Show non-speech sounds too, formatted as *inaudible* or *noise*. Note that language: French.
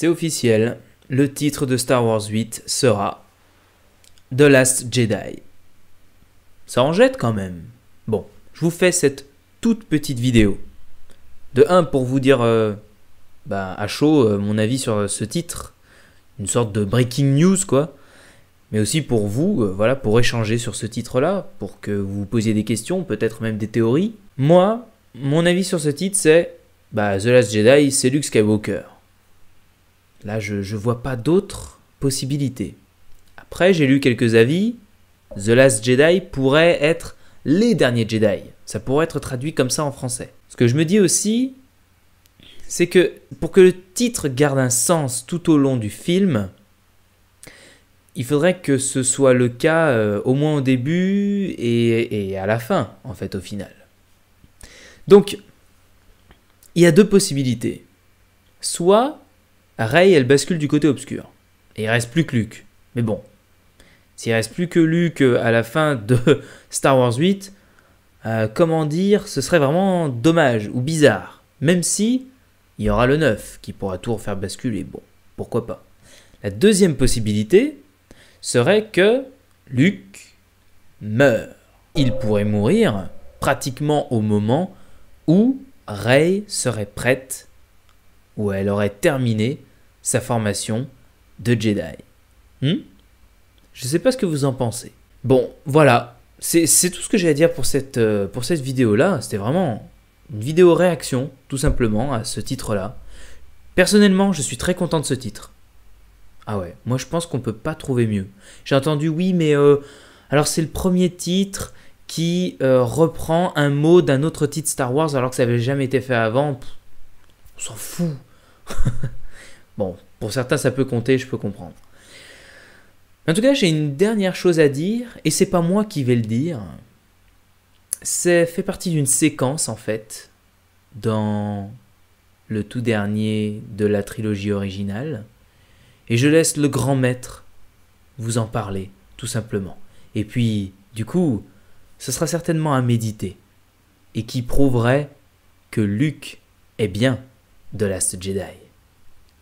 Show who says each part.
Speaker 1: C'est officiel, le titre de Star Wars 8 sera The Last Jedi. Ça en jette quand même. Bon, je vous fais cette toute petite vidéo. De 1 pour vous dire euh, bah, à chaud euh, mon avis sur euh, ce titre, une sorte de breaking news quoi, mais aussi pour vous, voilà, pour échanger sur ce titre-là, pour que vous posiez des questions, peut-être même des théories. Moi, mon avis sur ce titre c'est bah, The Last Jedi, c'est Luke Skywalker. Là, je ne vois pas d'autres possibilités. Après, j'ai lu quelques avis. The Last Jedi pourrait être les derniers Jedi. Ça pourrait être traduit comme ça en français. Ce que je me dis aussi, c'est que pour que le titre garde un sens tout au long du film, il faudrait que ce soit le cas euh, au moins au début et, et à la fin, en fait, au final. Donc, il y a deux possibilités. Soit Ray, elle bascule du côté obscur. Et il reste plus que Luke. Mais bon, s'il reste plus que Luke euh, à la fin de *laughs* Star Wars 8, euh, comment dire, ce serait vraiment dommage ou bizarre. Même si il y aura le 9 qui pourra tout refaire basculer. Bon, pourquoi pas. La deuxième possibilité serait que Luke meurt. Il pourrait mourir pratiquement au moment où Rey serait prête, où elle aurait terminé sa formation de Jedi. Hmm Je sais pas ce que vous en pensez. Bon, voilà, c'est tout ce que j'ai à dire pour cette, euh, pour cette vidéo-là. C'était vraiment une vidéo réaction, tout simplement, à ce titre-là. Personnellement, je suis très content de ce titre. Ah ouais, moi je pense qu'on peut pas trouver mieux. J'ai entendu oui, mais euh, alors c'est le premier titre qui euh, reprend un mot d'un autre titre Star Wars alors que ça avait jamais été fait avant. on s'en fout. *laughs* Bon, pour certains, ça peut compter, je peux comprendre. En tout cas, j'ai une dernière chose à dire, et c'est pas moi qui vais le dire. C'est fait partie d'une séquence, en fait, dans le tout dernier de la trilogie originale. Et je laisse le grand maître vous en parler, tout simplement. Et puis, du coup, ce sera certainement à méditer, et qui prouverait que Luke est bien de Last Jedi.